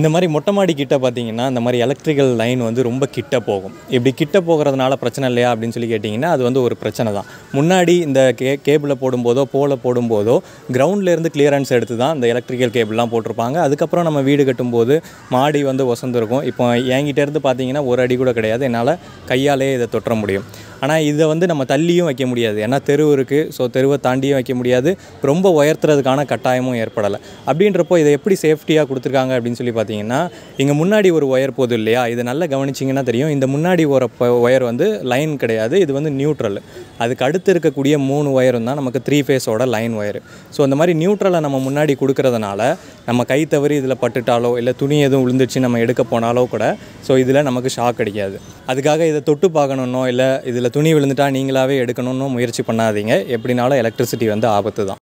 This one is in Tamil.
இந்த மாதிரி மொட்டை மாடி கிட்ட பார்த்தீங்கன்னா இந்த மாதிரி எலக்ட்ரிக்கல் லைன் வந்து ரொம்ப கிட்ட போகும் இப்படி கிட்ட போகிறதுனால பிரச்சனை இல்லையா அப்படின்னு சொல்லி கேட்டிங்கன்னா அது வந்து ஒரு பிரச்சனை தான் முன்னாடி இந்த கே கேபிளை போடும்போதோ போல போடும்போதோ கிரவுண்ட்லேருந்து கிளியரன்ஸ் எடுத்து தான் இந்த எலக்ட்ரிக்கல் கேபிள்லாம் போட்டிருப்பாங்க அதுக்கப்புறம் நம்ம வீடு கட்டும்போது மாடி வந்து இருக்கும் இப்போ என்கிட்டேருந்து பார்த்தீங்கன்னா ஒரு அடி கூட கிடையாது என்னால் கையாலே இதை தொற்ற முடியும் ஆனால் இதை வந்து நம்ம தள்ளியும் வைக்க முடியாது ஏன்னா தெரு இருக்குது ஸோ தெருவை தாண்டியும் வைக்க முடியாது ரொம்ப உயர்த்துறதுக்கான கட்டாயமும் ஏற்படலை அப்படின்றப்போ இதை எப்படி சேஃப்டியாக கொடுத்துருக்காங்க அப்படின்னு சொல்லி பார்த்தீங்கன்னா இங்கே முன்னாடி ஒரு ஒயர் போதும் இல்லையா இதை நல்லா கவனிச்சிங்கன்னா தெரியும் இந்த முன்னாடி ஒரு ஒயர் வந்து லைன் கிடையாது இது வந்து நியூட்ரல் அதுக்கு அடுத்து இருக்கக்கூடிய மூணு ஒயரும் தான் நமக்கு த்ரீ ஃபேஸோட லைன் ஒயர் ஸோ அந்த மாதிரி நியூட்ரலை நம்ம முன்னாடி கொடுக்கறதுனால நம்ம கை தவறி இதில் பட்டுட்டாலோ இல்லை துணி எதுவும் விழுந்துச்சு நம்ம எடுக்க போனாலோ கூட ஸோ இதில் நமக்கு ஷாக் அடிக்காது அதுக்காக இதை தொட்டு பார்க்கணுன்னோ இல்லை இதில் துணி விழுந்துட்டால் நீங்களாகவே எடுக்கணும்னு முயற்சி பண்ணாதீங்க எப்படினாலும் எலக்ட்ரிசிட்டி வந்து ஆபத்து தான்